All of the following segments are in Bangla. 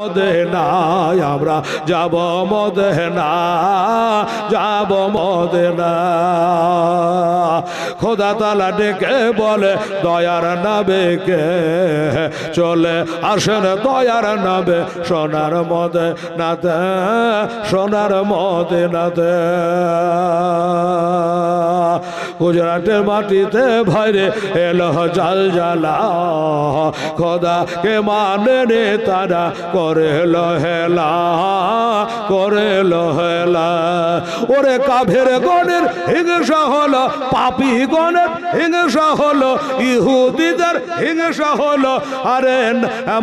মদেনা আমরা যাব মদেনা যাব মদেনা খোদা তালা ডেকে বলে দয়ার কে চলে আসেন দয়ার নাবে সোনার মদে নাতে সোনার মদে নাতে গুজরাটের মাটিতে ভরে এলো জাল জালা খোদা কে মানে তারা করে লহেলা করে লহেলা ওরে কাভের গণের হিংসা হলো পাপি গণের হিংসা হলো ইহুদিদের হিংসা হলো আরে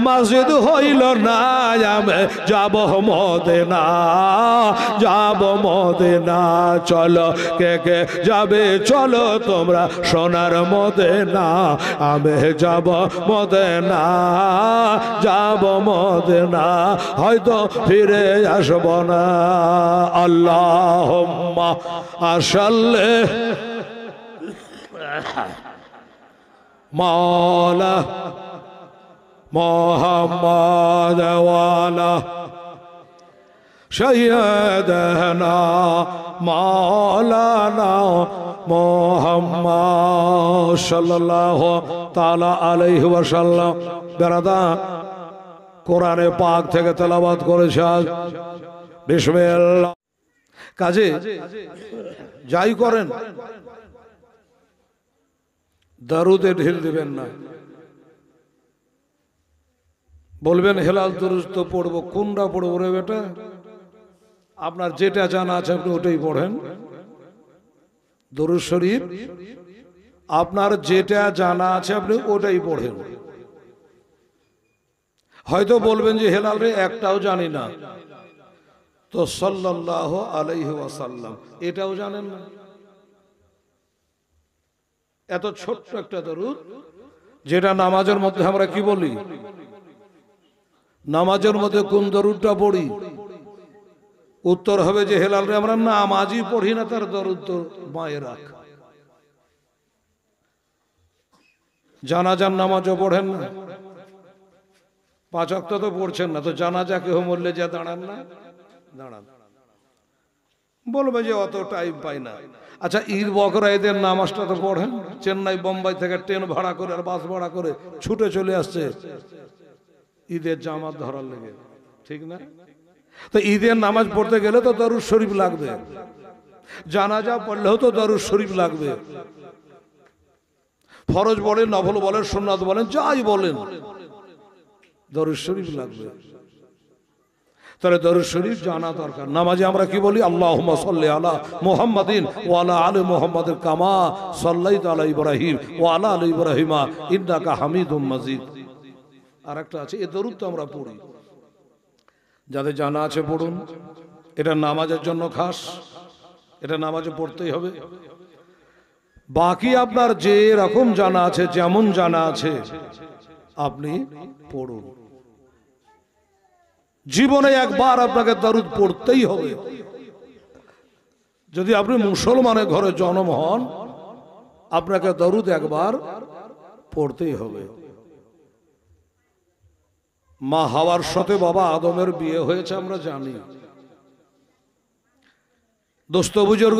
মসজিদ হইল না আমি যাব মদে না যাব মদে না চলো কে কে যাবে চলো তোমরা সোনার মদে না আমি যাব মদে না যাব মদে না হয়তো ফিরে আসব না আল্লাহ আসলে মালা মোহাম্মদ ওয়ালা সৈয়দনা মাওলানা মোহাম্মদ সাল্লাল্লাহু তাআলা আলাইহি ওয়াসাল্লাম বেরাদা কোরআনে পাক থেকে তেলাবাত করেছে বিসমিল্লাহ কাজে যাই করেন দারুদে ঢিল দেবেন না বলবেন হেলাল দুরুজ তো পড়বো কোনটা পড়বো রে বেটা আপনার যেটা জানা আছে আপনি ওটাই পড়েন দরুদ শরীফ আপনার যেটা জানা আছে আপনি ওটাই পড়েন হয়তো বলবেন যে হেলাল রে একটাও জানি না তো সাল্লাহ আলাইহি ওয়াসাল্লাম এটাও জানেন না এত ছোট্ট একটা দরুদ যেটা নামাজের মধ্যে আমরা কি বলি নামাজের মধ্যে কোন দরুদটা পড়ি উত্তর হবে যে হেলাল রে আমরা নামাজই পড়ি না তার দরুদ মায়ে রাখ জানাজার নামাজও পড়েন না পাচক তো পড়ছেন না তো জানাজা কেহ মরলে যা দাঁড়ান না দাঁড়ান বলবে যে অত টাইম পাই না আচ্ছা ঈদ বকরা এদের নামাজটা তো পড়েন চেন্নাই বোম্বাই থেকে ট্রেন ভাড়া করে আর বাস ভাড়া করে ছুটে চলে আসছে ঈদের জামাত ধরার লেগে ঠিক না তো ঈদের নামাজ পড়তে গেলে তো দরুদ শরীফ লাগবে জানাজা পড়লেও তো দরুদ শরীফ লাগবে ফরজ বলেন নভল বলেন সোননাথ বলেন যাই বলেন দরুদ শরীফ লাগবে তাহলে দরুদ শরীফ জানা দরকার নামাজে আমরা কি বলি আল্লাহ সাল্লি আলা মোহাম্মদিন ওয়ালা আল মোহাম্মদের কামা সাল্লাই আলা ইব্রাহিম ওয়ালা আল ইব্রাহিমা ইন্দাকা হামিদুম মাজিদ আর একটা আছে এ দরুদ তো আমরা পড়ি যাদের জানা আছে পড়ুন এটা নামাজের জন্য খাস এটা নামাজে পড়তেই হবে বাকি আপনার যে রকম জানা আছে যেমন জানা আছে আপনি পড়ুন জীবনে একবার আপনাকে দারুদ পড়তেই হবে যদি আপনি মুসলমানের ঘরে জন্ম হন আপনাকে দরুদ একবার পড়তেই হবে মা হাওয়ার সাথে বাবা আদমের বিয়ে হয়েছে আমরা জানি দোস্ত বুজুর্গ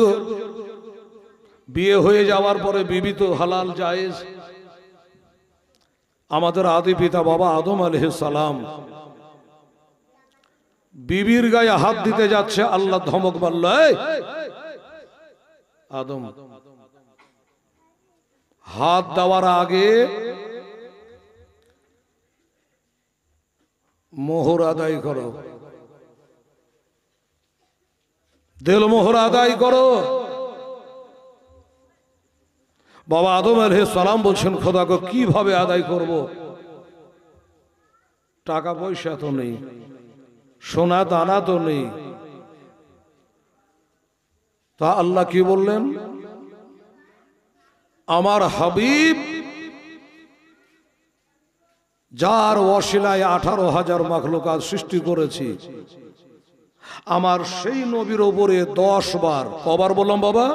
বিয়ে হয়ে যাওয়ার পরে বিবি তো হালাল জায়েজ আমাদের আদি পিতা বাবা আদম আলহ সালাম বিবির গায়ে হাত দিতে যাচ্ছে আল্লাহ ধমক মারল আদম হাত দেওয়ার আগে মোহর আদায় করো দেল মোহর আদায় করো বাবা আদম আলহ সালাম বলছেন খোদাকে কিভাবে আদায় করব টাকা পয়সা তো নেই সোনা দানা তো নেই তা আল্লাহ কি বললেন আমার হাবিব যার অশিলায় আঠারো হাজার মাখলুকাত সৃষ্টি করেছি আমার সেই নবীর ওপরে দশ বার কবার বললাম বাবা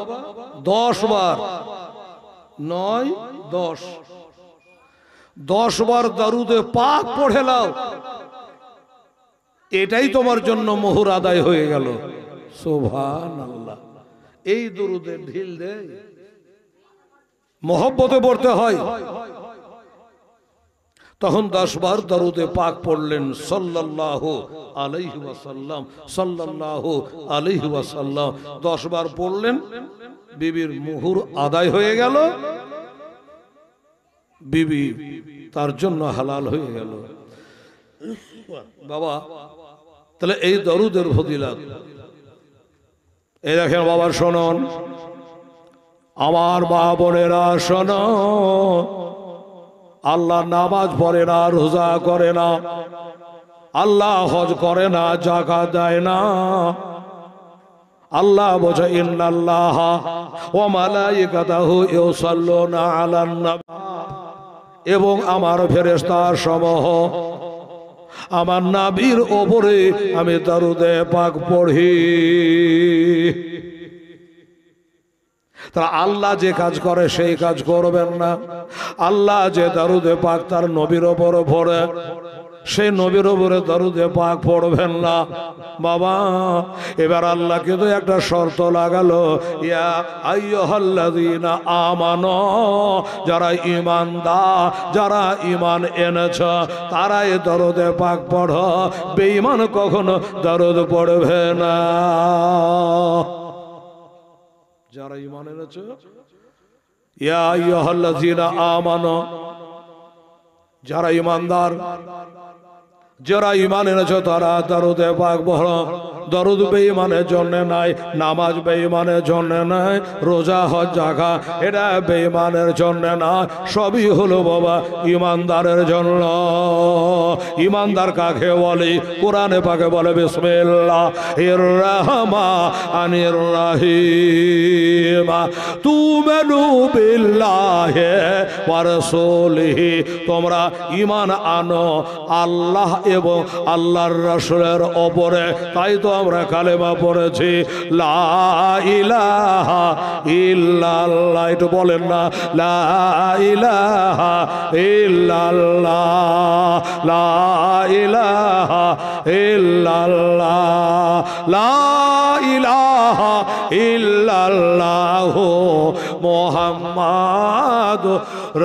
দশ বার নয় দশ দশ বার দারুদে পাক পড়ে লাও এটাই তোমার জন্য মোহর আদায় হয়ে গেল সোভান আল্লাহ এই দুরুদে ঢিল দেয় মহব্বতে পড়তে হয় তখন দশ বার পাক পড়লেন সাল্লাহ আলহিসাল্লাম সাল্লাহ আলহিসাল্লাম দশ বার পড়লেন বিবির মুহুর আদায় হয়ে গেল বিবি তার জন্য হালাল হয়ে গেল বাবা তাহলে এই দরুদের ফদিলাত এই দেখেন বাবা শোনন আমার মা বোনেরা শোন আল্লাহ নামাজ পড়ে না রোজা করে না আল্লাহ হজ করে না জাগা দেয় না আল্লাহ বোঝে ইন্নাল্লাহ ও মালাইকাতাহু সাল্লো না নবী এবং আমার ফেরেস্তার সমহ আমার নাভির ওপরে আমি তারুদে পাক পড়ি তারা আল্লাহ যে কাজ করে সেই কাজ করবেন না আল্লাহ যে দারুদে পাক তার নবীর ওপর ভরে সেই নবীর উপরে দরুদে পাক পড়বেন না বাবা এবার আল্লাহ কিন্তু একটা শর্ত লাগালো ইয়া আইয়হল্লাদিনা আমান যারা ইমানদা যারা ইমান এনেছ তারাই দরদে পাক পড় বেঈমান কখনো দরদ পড়বে না যারা ইমান এনেছ ইয়া আইয়হল্লাদিনা আমানো যারা ইমানদার যারা ইমান এনেছ তারা তার উদয় পাক বহরম দরুদ বেঈমানের জন্য নাই নামাজ বেঈমানের জন্য নাই রোজা হজ জাগা এটা বেঈমানের জন্য না সবই হলো বাবা ইমানদারের জন্য ইমানদার কাকে বলে কোরআনে পাকে বলে বিসমিল্লাহ এর রহমা আনির রাহিমা তুমেনু বিল্লাহে ওয়ারসুলিহি তোমরা ইমান আনো আল্লাহ এবং আল্লাহর রাসূলের ওপরে তাই তো আমরা কালেমা পড়েছি লা ইলাহা ইল্লাল্লাহ একটু বলেন না লা ইহ ইহ লা ইলাহা ইল্লাল্লাহ লা ইলাহা ইল্লাল্লাহ মোহাম্মদ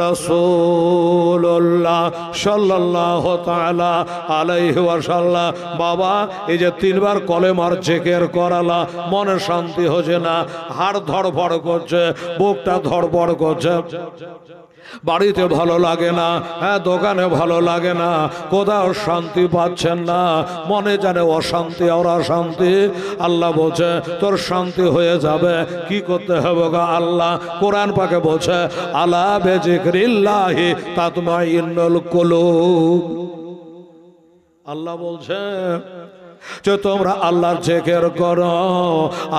রসুল্লাহ সাল্লাহ তালা আলাইহ সাল্লাহ বাবা এই যে তিনবার কলেমার চেকের করালা মনে শান্তি হচ্ছে না হাড় ধরফড় করছে বুকটা ধরফড় করছে বাড়িতে ভালো লাগে না হ্যাঁ দোকানে ভালো লাগে না কোথাও শান্তি পাচ্ছেন না মনে জানে অশান্তি আর অশান্তি আল্লাহ বলছে তোর শান্তি হয়ে যাবে কি করতে হবে গা আল্লাহ কোরআন পাকে বলছে আলা তা তাতমা ইন্নল কলু আল্লাহ বলছে যে তোমরা আল্লাহর জেকের করো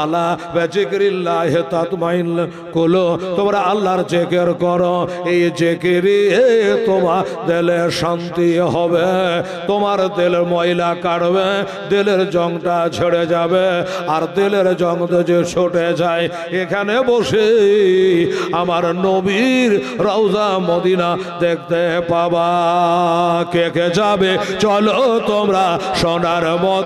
আল্লাহ বেজিকরিল্লাহ তাতমাইন কুলো তোমরা আল্লাহর জেকের করো এই জেকেরি তোমার দেলে শান্তি হবে তোমার দিলের ময়লা কাটবে দেলের জংটা ছেড়ে যাবে আর দেলের জং যে ছোটে যায় এখানে বসে আমার নবীর রওজা মদিনা দেখতে পাবা কে কে যাবে চলো তোমরা সোনার মত